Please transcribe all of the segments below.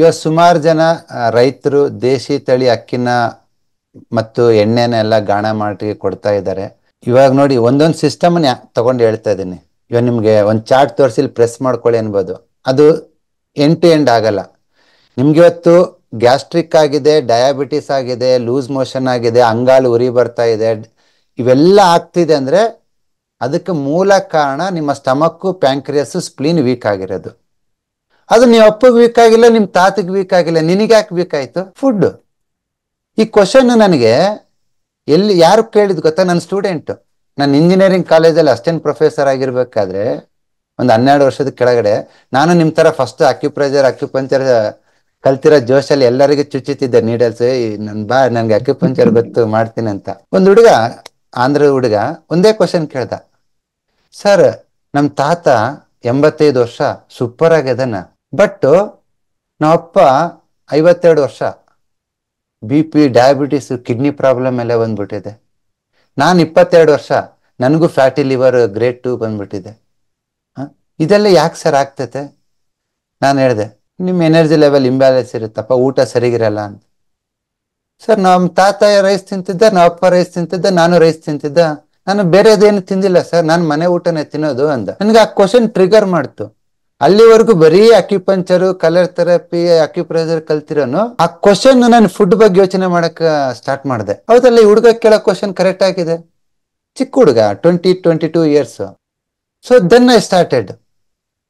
ಇವಾಗ ಸುಮಾರು ಜನ ರೈತರು ದೇಶಿ ತಳಿ ಅಕ್ಕಿನ ಮತ್ತು ಎಣ್ಣೆನ ಎಲ್ಲ ಗಾಣ ಮಾಡಿ ಕೊಡ್ತಾ ಇದ್ದಾರೆ ಇವಾಗ ನೋಡಿ ಒಂದೊಂದು ಸಿಸ್ಟಮ್ ತಗೊಂಡು ಹೇಳ್ತಾ ಇದ್ದೀನಿ ಇವಾಗ ನಿಮಗೆ ಒಂದು ಚಾರ್ಟ್ ತೋರಿಸಿ ಪ್ರೆಸ್ ಮಾಡ್ಕೊಳ್ಳಿ ಅನ್ಬೋದು ಅದು ಎಂಡ್ ಟು ಎಂಡ್ ಆಗಲ್ಲ ನಿಮ್ಗೆ ಇವತ್ತು ಗ್ಯಾಸ್ಟ್ರಿಕ್ ಆಗಿದೆ ಡಯಾಬಿಟಿಸ್ ಆಗಿದೆ ಲೂಸ್ ಮೋಷನ್ ಆಗಿದೆ ಅಂಗಾಲು ಉರಿ ಬರ್ತಾ ಇದೆ ಇವೆಲ್ಲ ಆಗ್ತಿದೆ ಅಂದ್ರೆ ಅದಕ್ಕೆ ಮೂಲ ಕಾರಣ ನಿಮ್ಮ ಸ್ಟಮಕ್ ಪ್ಯಾಂಕ್ರಿಯಸ್ ಸ್ಪ್ಲೀನ್ ವೀಕ್ ಆಗಿರೋದು ಅದು ನೀವು ಅಪ್ಪಗ್ ವೀಕ್ ಆಗಿಲ್ಲ ನಿಮ್ ತಾತಗೆ ವೀಕ್ ಆಗಿಲ್ಲ ನಿನಗೆ ಯಾಕೆ ಆಯ್ತು ಫುಡ್ ಈ ಕ್ವಶನ್ ನನಗೆ ಎಲ್ಲಿ ಯಾರು ಕೇಳಿದ್ ಗೊತ್ತಾ ನನ್ನ ಸ್ಟೂಡೆಂಟ್ ನಾನು ಇಂಜಿನಿಯರಿಂಗ್ ಕಾಲೇಜಲ್ಲಿ ಅಸಿಸ್ಟೆಂಟ್ ಪ್ರೊಫೆಸರ್ ಆಗಿರ್ಬೇಕಾದ್ರೆ ಒಂದು ಹನ್ನೆರಡು ವರ್ಷದ ಕೆಳಗಡೆ ನಾನು ನಿಮ್ ತರ ಫಸ್ಟ್ ಅಕ್ಯುಪ್ರೈಸರ್ ಅಕ್ಯುಪಂಚರ್ ಕಲ್ತಿರೋ ಜೋಶಲ್ಲಿ ಎಲ್ಲರಿಗೂ ಚುಚ್ಚುತ್ತಿದ್ದೆ ನೀಡಲ್ಸ್ ನನ್ ಬಾ ನನ್ಗೆ ಅಕ್ಯುಪಂಚರ್ ಗೊತ್ತು ಮಾಡ್ತೀನಿ ಅಂತ ಒಂದು ಹುಡುಗ ಆಂಧ್ರದ ಹುಡುಗ ಒಂದೇ ಕ್ವಶನ್ ಕೇಳ್ದ ಸರ್ ನಮ್ ತಾತ ಎಂಬತ್ತೈದು ವರ್ಷ ಸೂಪರ್ ಆಗ್ಯದನಾ ಬಟ್ ನಮ್ಮಪ್ಪ ಐವತ್ತೆರಡು ವರ್ಷ B P diabetes kidney problem ಎಲ್ಲ ಬಂದ್ಬಿಟ್ಟಿದೆ ನಾನು ಇಪ್ಪತ್ತೆರಡು ವರ್ಷ ನನಗೂ ಫ್ಯಾಟಿ ಲಿವರ್ ಗ್ರೇಟ್ ಟು ಬಂದ್ಬಿಟ್ಟಿದೆ ಇದೆಲ್ಲ ಯಾಕೆ ಸರ್ ಆಗ್ತೈತೆ ನಾನು ಹೇಳಿದೆ ನಿಮ್ಮ ಎನರ್ಜಿ ಲೆವೆಲ್ ಇಂಬ್ಯಾಲೆನ್ಸ್ ಇರುತ್ತಪ್ಪ ಊಟ ಸರಿಗಿರಲ್ಲ ಅಂತ ಸರ್ ನಮ್ಮ ತಾತ ರೈಸ್ ತಿಂತಿದ್ದ ನಮ್ಮ ಅಪ್ಪ ರೈಸ್ ತಿಂತಿದ್ದ ನಾನು ರೈಸ್ ತಿಂತಿದ್ದ ನಾನು ಬೇರೆದೇನು ತಿಂದಿಲ್ಲ ಸರ್ ನಾನು ಮನೆ ಊಟನೇ ತಿನ್ನೋದು ಅಂದ ನನಗೆ ಆ ಕ್ವಶನ್ ಟ್ರಿಗರ್ ಮಾಡ್ತು ಅಲ್ಲಿವರೆಗೂ ಬರೀ ಅಕ್ಯುಪಂಚರ್ ಕಲರ್ ಥೆರಪಿ ಅಕ್ಯುಪ್ರೈಸರ್ ಕಲ್ತಿರೋನು ಆ ಕ್ವಶನ್ ನಾನು ಫುಡ್ ಬಗ್ಗೆ ಯೋಚನೆ ಮಾಡಕ್ ಸ್ಟಾರ್ಟ್ ಮಾಡಿದೆ ಹೌದಲ್ಲ ಈ ಹುಡುಗ ಕೇಳೋ ಕ್ವಶನ್ ಕರೆಕ್ಟ್ ಆಗಿದೆ ಚಿಕ್ಕ ಹುಡುಗ twenty twenty two years so then I started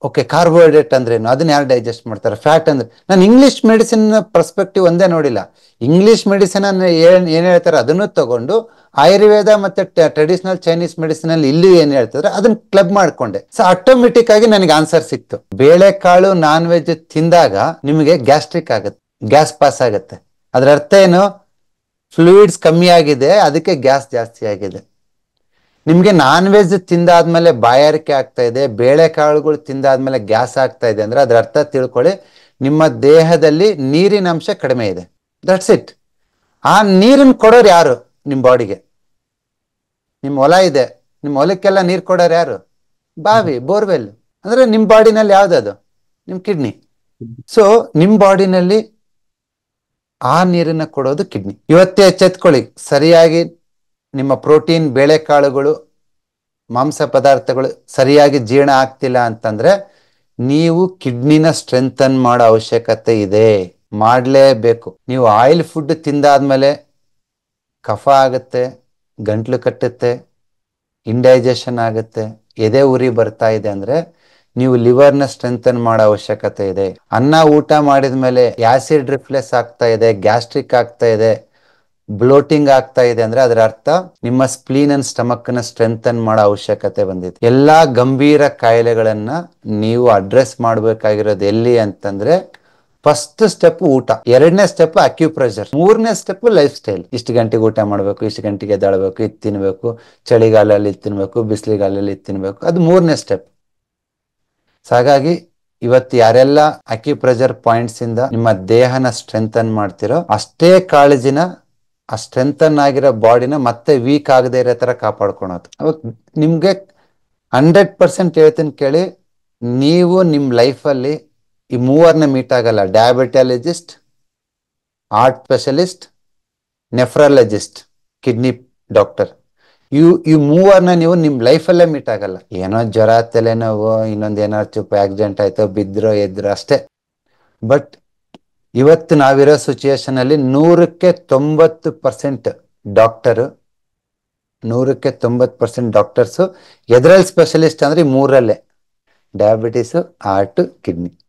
okay carbohydrate ಅಂದ್ರೆ ಏನು ಅದನ್ನ ಯಾರು ಡೈಜೆಸ್ಟ್ ಮಾಡ್ತಾರೆ ಫ್ಯಾಟ್ ಅಂದ್ರೆ ನಾನು ಇಂಗ್ಲಿಷ್ ಮೆಡಿಸಿನ್ ಪರ್ಸ್ಪೆಕ್ಟಿವ್ ಒಂದೇ ನೋಡಿಲ್ಲ ಇಂಗ್ಲಿಷ್ ಮೆಡಿಸಿನ್ ಅನ್ನ ಏನ್ ಏನ್ ಹೇಳ್ತಾರೆ ಅದನ್ನು ತಗೊಂಡು ಆಯುರ್ವೇದ ಮತ್ತೆ ಟ್ರೆಡಿಷನಲ್ ಚೈನೀಸ್ ಮೆಡಿಸಿನ್ ಅಲ್ಲಿ ಇಲ್ಲಿ ಏನ್ ಹೇಳ್ತಾರೆ ಅದನ್ನ ಕ್ಲಬ್ ಮಾಡ್ಕೊಂಡೆ ಸೊ ಆಟೋಮೆಟಿಕ್ ಆಗಿ ನನಗೆ ಆನ್ಸರ್ ಸಿಕ್ತು ಬೇಳೆಕಾಳು ನಾನ್ ವೆಜ್ ತಿಂದಾಗ ನಿಮಗೆ ಗ್ಯಾಸ್ಟ್ರಿಕ್ ಆಗುತ್ತೆ ಗ್ಯಾಸ್ ಪಾಸ್ ಆಗುತ್ತೆ ಅದ್ರ ಅರ್ಥ ಏನು ಫ್ಲೂಯಿಡ್ಸ್ ಕಮ್ಮಿ ಆಗಿದೆ ಅದಕ್ಕೆ ಗ್ಯಾಸ್ ಜಾಸ್ತಿ ಆಗಿದೆ ನಿಮಗೆ ನಾನ್ ವೆಜ್ ತಿಂದಾದ್ಮೇಲೆ ಬಾಯಾರಿಕೆ ಆಗ್ತಾ ಇದೆ ಬೇಳೆಕಾಳುಗಳು ತಿಂದಾದ್ಮೇಲೆ ಗ್ಯಾಸ್ ಆಗ್ತಾ ಇದೆ ಅಂದ್ರೆ ಅದರ ಅರ್ಥ ತಿಳ್ಕೊಳ್ಳಿ ನಿಮ್ಮ ದೇಹದಲ್ಲಿ ನೀರಿನ ಅಂಶ ಕಡಿಮೆ ಇದೆ ದಟ್ಸ್ ಇಟ್ ಆ ನೀರನ್ನು ಕೊಡೋರು ಯಾರು ನಿಮ್ಮ ಬಾಡಿಗೆ ನಿಮ್ ಹೊಲ ಇದೆ ನಿಮ್ಮ ಹೊಲಕ್ಕೆಲ್ಲ ನೀರು ಕೊಡೋರು ಯಾರು ಬಾವಿ ಬೋರ್ವೆಲ್ ಅಂದ್ರೆ ನಿಮ್ಮ ಬಾಡಿನಲ್ಲಿ ಅದು ನಿಮ್ ಕಿಡ್ನಿ ಸೊ ನಿಮ್ಮ ಬಾಡಿನಲ್ಲಿ ಆ ನೀರನ್ನ ಕೊಡೋದು ಕಿಡ್ನಿ ಇವತ್ತೇ ಎಚ್ಚೆತ್ಕೊಳ್ಳಿ ಸರಿಯಾಗಿ ನಿಮ್ಮ ಪ್ರೋಟೀನ್ ಬೇಳೆಕಾಳುಗಳು ಮಾಂಸ ಪದಾರ್ಥಗಳು ಸರಿಯಾಗಿ ಜೀರ್ಣ ಆಗ್ತಿಲ್ಲ ಅಂತಂದ್ರೆ ನೀವು ಕಿಡ್ನಿನ ಸ್ಟ್ರೆಂಥನ್ ಮಾಡೋ ಅವಶ್ಯಕತೆ ಇದೆ ಮಾಡಲೇಬೇಕು ನೀವು ಆಯಿಲ್ ಫುಡ್ ತಿಂದಾದ್ಮೇಲೆ ಕಫ ಆಗುತ್ತೆ ಗಂಟ್ಲು ಕಟ್ಟುತ್ತೆ ಇಂಡೈಜೆಷನ್ ಆಗುತ್ತೆ ಎದೆ ಉರಿ ಬರ್ತಾ ಇದೆ ಅಂದ್ರೆ ನೀವು ಲಿವರ್ನ ಸ್ಟ್ರೆಂಥನ್ ಮಾಡೋ ಅವಶ್ಯಕತೆ ಇದೆ ಅನ್ನ ಊಟ ಮಾಡಿದ ಮೇಲೆ ಆಸಿಡ್ ರಿಫ್ಲೆಸ್ ಆಗ್ತಾ ಇದೆ ಗ್ಯಾಸ್ಟ್ರಿಕ್ ಆಗ್ತಾ ಇದೆ ಬ್ಲೋಟಿಂಗ್ ಆಗ್ತಾ ಇದೆ ಅಂದ್ರೆ ಅದರ ಅರ್ಥ ನಿಮ್ಮ ಸ್ಪ್ಲೀನ್ ಅಂಡ್ ಸ್ಟಮಕ್ ನ ಸ್ಟ್ರೆಂಥನ್ ಮಾಡೋ ಅವಶ್ಯಕತೆ ಬಂದಿದೆ ಎಲ್ಲಾ ಗಂಭೀರ ಕಾಯಿಲೆಗಳನ್ನ ನೀವು ಅಡ್ರೆಸ್ ಮಾಡಬೇಕಾಗಿರೋದು ಎಲ್ಲಿ ಅಂತಂದ್ರೆ ಫಸ್ಟ್ ಸ್ಟೆಪ್ ಊಟ ಎರಡನೇ ಸ್ಟೆಪ್ ಅಕ್ಯುಪ್ರೆಷರ್ ಮೂರನೇ ಸ್ಟೆಪ್ ಲೈಫ್ ಸ್ಟೈಲ್ ಇಷ್ಟು ಗಂಟೆಗೆ ಊಟ ಮಾಡಬೇಕು ಇಷ್ಟು ಗಂಟೆಗೆ ಎದ್ದಾಳ್ಬೇಕು ಇದು ತಿನ್ಬೇಕು ಚಳಿಗಾಲದಲ್ಲಿ ತಿನ್ಬೇಕು ಬಿಸಿಲಿಗಾಲಲ್ಲಿ ತಿನ್ಬೇಕು ಅದು ಮೂರನೇ ಸ್ಟೆಪ್ ಹಾಗಾಗಿ ಇವತ್ತು ಯಾರೆಲ್ಲ ಅಕ್ಯುಪ್ರೆಷರ್ ಪಾಯಿಂಟ್ಸ್ ಇಂದ ನಿಮ್ಮ ದೇಹನ ಸ್ಟ್ರೆಂಥನ್ ಮಾಡ್ತಿರೋ ಅಷ್ಟೇ ಕಾಳಜಿನ ಆ ಸ್ಟ್ರೆಂಥನ್ ಆಗಿರೋ ಬಾಡಿನ ಮತ್ತೆ ವೀಕ್ ಆಗದೆ ಇರೋ ತರ ಕಾಪಾಡ್ಕೊಳೋದು ಅವಾಗ ನಿಮ್ಗೆ ಹಂಡ್ರೆಡ್ ಪರ್ಸೆಂಟ್ ಹೇಳ್ತೀನಿ ಕೇಳಿ ನೀವು ನಿಮ್ಮ ಅಲ್ಲಿ ಈ ಮೂವರ್ನ ಮೀಟ್ ಆಗಲ್ಲ diabetologist heart specialist nephrologist kidney doctor ಇವು ಈ ಮೂವರ್ನ ನೀವು ನಿಮ್ಮ ಲೈಫಲ್ಲೇ ಮೀಟ್ ಆಗಲ್ಲ ಏನೋ ಜ್ವರ ತಲೆನೋವು ಇನ್ನೊಂದು ಏನಾದ್ರು ಚುಪ್ಪ ಆಕ್ಸಿಡೆಂಟ್ ಆಯ್ತೋ ಬಿದ್ರೋ ಎದ್ರೋ ಅಷ್ಟೇ ಬಟ್ ಇವತ್ತು ನಾವಿರೋ ಸಿಚುಯೇಷನ್ ಅಲ್ಲಿ ನೂರಕ್ಕೆ ತೊಂಬತ್ತು ಪರ್ಸೆಂಟ್ ಡಾಕ್ಟರ್ ನೂರಕ್ಕೆ ತೊಂಬತ್ತು ಪರ್ಸೆಂಟ್ ಡಾಕ್ಟರ್ಸು ಎದ್ರಲ್ಲಿ ಸ್ಪೆಷಲಿಸ್ಟ್ ಅಂದ್ರೆ ಮೂರಲ್ಲೇ ಡಯಾಬಿಟೀಸು ಹಾರ್ಟ್ ಕಿಡ್ನಿ